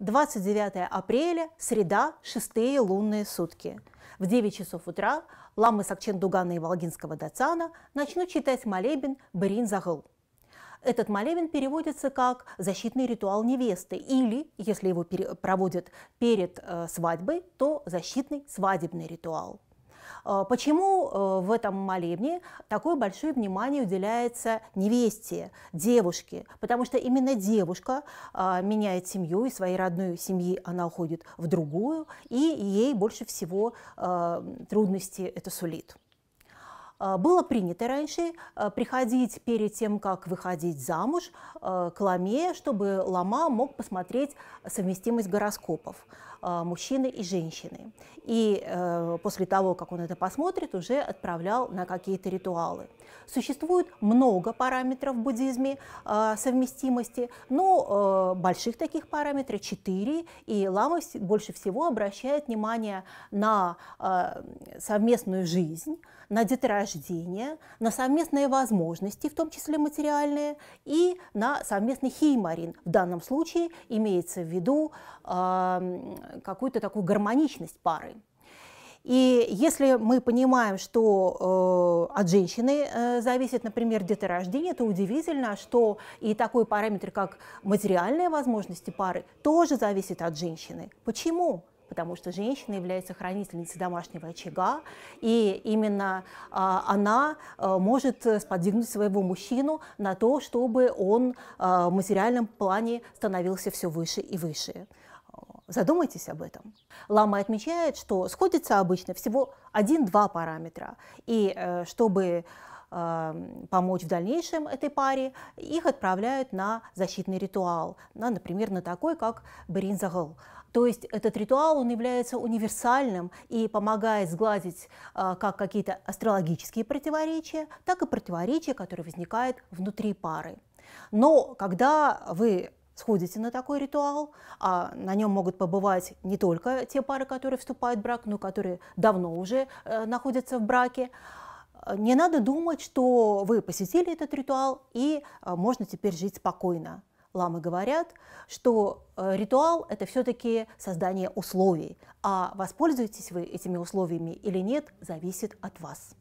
29 апреля, среда, шестые лунные сутки. В 9 часов утра ламы Сакчен Дугана и Волгинского Дацана начнут читать молебен Берин Загыл. Этот молебен переводится как «защитный ритуал невесты» или, если его проводят перед э, свадьбой, то «защитный свадебный ритуал». Э, почему э, в этом молебне такое большое внимание уделяется невесте, девушке? Потому что именно девушка э, меняет семью, и своей родной семьи она уходит в другую, и ей больше всего трудности это сулит. А, было принято раньше а, приходить перед тем, как выходить замуж, а, к ламе, чтобы лама мог посмотреть совместимость гороскопов мужчины и женщины. И э, после того, как он это посмотрит, уже отправлял на какие-то ритуалы. Существует много параметров в буддизме совместимости, но э, больших таких параметров 4, и лама больше всего обращает внимание на совместную жизнь, на детераж рождения, на совместные возможности, в том числе материальные, и на совместный хеймарин. В данном случае имеется в виду э, какую-то такую гармоничность пары. И если мы понимаем, что э, от женщины э, зависит, например, деторождение, то удивительно, что и такой параметр, как материальные возможности пары, тоже зависит от женщины. Почему? потому что женщина является хранительницей домашнего очага, и именно а, она а, может сподвигнуть своего мужчину на то, чтобы он а, в материальном плане становился все выше и выше. Задумайтесь об этом. Лама отмечает, что сходится обычно всего один-два параметра, и э, чтобы помочь в дальнейшем этой паре, их отправляют на защитный ритуал, на, например, на такой, как Беринзагл. То есть этот ритуал, он является универсальным и помогает сгладить а, как какие-то астрологические противоречия, так и противоречия, которые возникают внутри пары. Но когда вы сходите на такой ритуал, а на нем могут побывать не только те пары, которые вступают в брак, но которые давно уже э, находятся в браке, Э, не надо думать, что вы посетили этот ритуал и э, можно теперь жить спокойно. Ламы говорят, что э, ритуал – это все-таки создание условий, а воспользуетесь вы этими условиями или нет, зависит от вас.